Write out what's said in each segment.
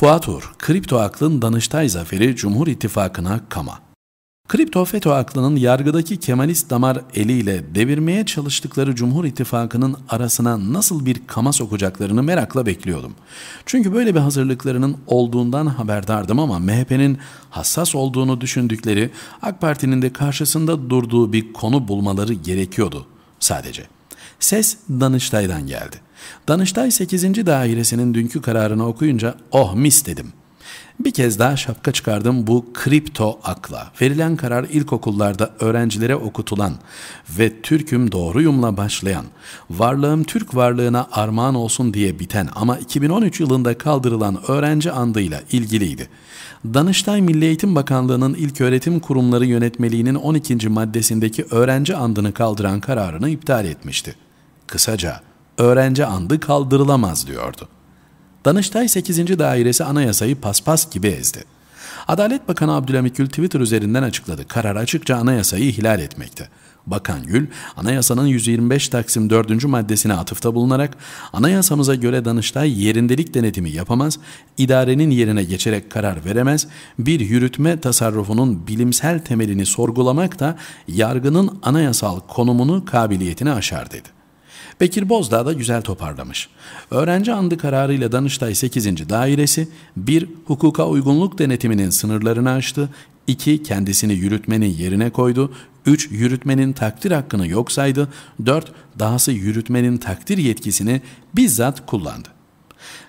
Fuat Uğur, Kripto Aklın Danıştay Zaferi Cumhur İttifakı'na kama. Kripto FETÖ aklının yargıdaki Kemalist damar eliyle devirmeye çalıştıkları Cumhur İttifakı'nın arasına nasıl bir kama sokacaklarını merakla bekliyordum. Çünkü böyle bir hazırlıklarının olduğundan haberdardım ama MHP'nin hassas olduğunu düşündükleri AK Parti'nin de karşısında durduğu bir konu bulmaları gerekiyordu sadece.'' Ses Danıştay'dan geldi. Danıştay 8. dairesinin dünkü kararını okuyunca oh mis dedim. Bir kez daha şapka çıkardım bu kripto akla. Verilen karar ilkokullarda öğrencilere okutulan ve Türk'üm doğruyumla başlayan, varlığım Türk varlığına armağan olsun diye biten ama 2013 yılında kaldırılan öğrenci andıyla ilgiliydi. Danıştay Milli Eğitim Bakanlığı'nın ilk öğretim kurumları yönetmeliğinin 12. maddesindeki öğrenci andını kaldıran kararını iptal etmişti. Kısaca öğrenci andı kaldırılamaz diyordu. Danıştay 8. Dairesi anayasayı paspas gibi ezdi. Adalet Bakanı Abdülhamit Gül Twitter üzerinden açıkladı. Karar açıkça anayasayı ihlal etmekte. Bakan Gül, anayasanın 125 Taksim 4. maddesine atıfta bulunarak, anayasamıza göre Danıştay yerindelik denetimi yapamaz, idarenin yerine geçerek karar veremez, bir yürütme tasarrufunun bilimsel temelini sorgulamak da yargının anayasal konumunu kabiliyetini aşar dedi. Bekir Bozdağ da güzel toparlamış. Öğrenci andı kararıyla Danıştay 8. Dairesi 1. Hukuka uygunluk denetiminin sınırlarını aştı. 2. Kendisini yürütmenin yerine koydu. 3. Yürütmenin takdir hakkını yok saydı. 4. Dahası yürütmenin takdir yetkisini bizzat kullandı.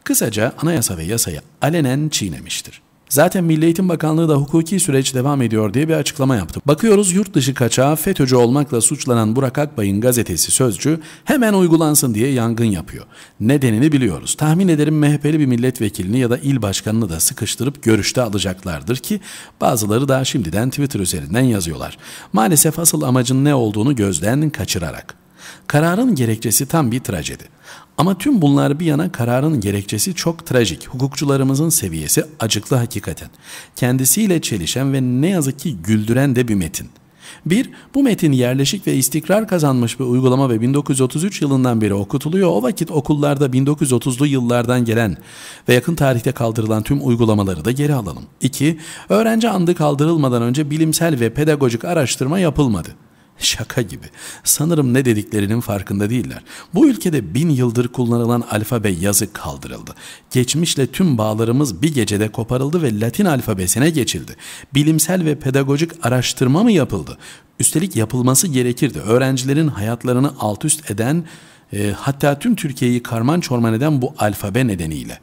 Kısaca anayasa ve yasayı alenen çiğnemiştir. Zaten Milli Eğitim Bakanlığı da hukuki süreç devam ediyor diye bir açıklama yaptı. Bakıyoruz yurt dışı kaçağı FETÖ'cü olmakla suçlanan Burak Akbay'ın gazetesi Sözcü hemen uygulansın diye yangın yapıyor. Nedenini biliyoruz. Tahmin ederim MHP'li bir milletvekilini ya da il başkanını da sıkıştırıp görüşte alacaklardır ki bazıları daha şimdiden Twitter üzerinden yazıyorlar. Maalesef asıl amacın ne olduğunu gözden kaçırarak. Kararın gerekçesi tam bir trajedi. Ama tüm bunlar bir yana kararın gerekçesi çok trajik. Hukukçularımızın seviyesi acıklı hakikaten. Kendisiyle çelişen ve ne yazık ki güldüren de bir metin. Bir, bu metin yerleşik ve istikrar kazanmış bir uygulama ve 1933 yılından beri okutuluyor. O vakit okullarda 1930'lu yıllardan gelen ve yakın tarihte kaldırılan tüm uygulamaları da geri alalım. İki, öğrenci andı kaldırılmadan önce bilimsel ve pedagojik araştırma yapılmadı. Şaka gibi. Sanırım ne dediklerinin farkında değiller. Bu ülkede bin yıldır kullanılan alfabe yazı kaldırıldı. Geçmişle tüm bağlarımız bir gecede koparıldı ve Latin alfabesine geçildi. Bilimsel ve pedagogik araştırma mı yapıldı? Üstelik yapılması gerekirdi. Öğrencilerin hayatlarını alt üst eden, e, hatta tüm Türkiye'yi karman çorman eden bu alfabe nedeniyle.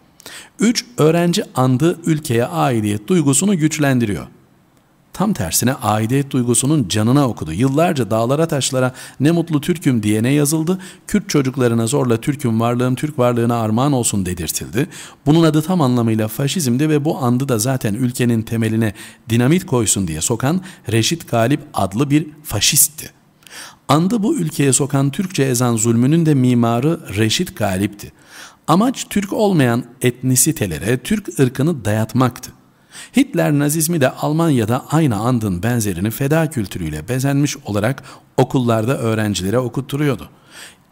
3. Öğrenci andığı ülkeye aidiyet duygusunu güçlendiriyor. Tam tersine aidiyet duygusunun canına okudu. Yıllarca dağlara taşlara ne mutlu Türk'üm diyene yazıldı. Kürt çocuklarına zorla Türk'üm varlığım Türk varlığına armağan olsun dedirtildi. Bunun adı tam anlamıyla faşizmdi ve bu andı da zaten ülkenin temeline dinamit koysun diye sokan Reşit Galip adlı bir faşistti. Andı bu ülkeye sokan Türkçe ezan zulmünün de mimarı Reşit Galip'ti. Amaç Türk olmayan etnisitelere Türk ırkını dayatmaktı. Hitler nazizmi de Almanya'da aynı andın benzerini feda kültürüyle bezenmiş olarak okullarda öğrencilere okutturuyordu.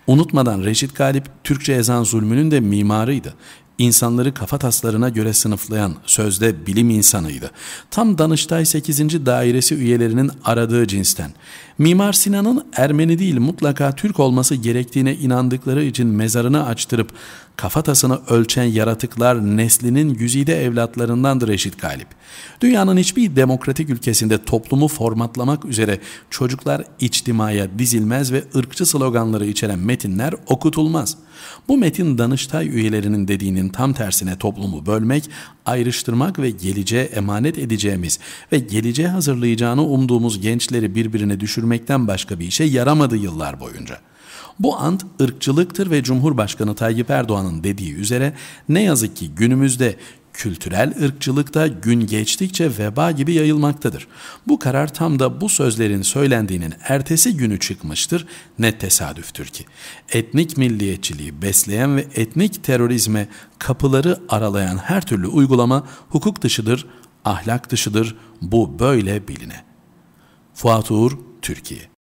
Unutmadan Reşit Galip Türkçe ezan zulmünün de mimarıydı. İnsanları kafa taslarına göre sınıflayan sözde bilim insanıydı. Tam Danıştay 8. Dairesi üyelerinin aradığı cinsten. Mimar Sinan'ın Ermeni değil mutlaka Türk olması gerektiğine inandıkları için mezarını açtırıp kafatasını ölçen yaratıklar neslinin güzide evlatlarındandır Reşit Galip. Dünyanın hiçbir demokratik ülkesinde toplumu formatlamak üzere çocuklar içtimaya dizilmez ve ırkçı sloganları içeren metinler okutulmaz. Bu metin Danıştay üyelerinin dediğinin tam tersine toplumu bölmek, ayrıştırmak ve geleceğe emanet edeceğimiz ve geleceğe hazırlayacağını umduğumuz gençleri birbirine düşürmekten başka bir işe yaramadı yıllar boyunca.'' Bu ant ırkçılıktır ve Cumhurbaşkanı Tayyip Erdoğan'ın dediği üzere ne yazık ki günümüzde kültürel ırkçılık da gün geçtikçe veba gibi yayılmaktadır. Bu karar tam da bu sözlerin söylendiğinin ertesi günü çıkmıştır. Ne tesadüftür ki. Etnik milliyetçiliği besleyen ve etnik terörizme kapıları aralayan her türlü uygulama hukuk dışıdır, ahlak dışıdır. Bu böyle biline. Fuat Uğur, Türkiye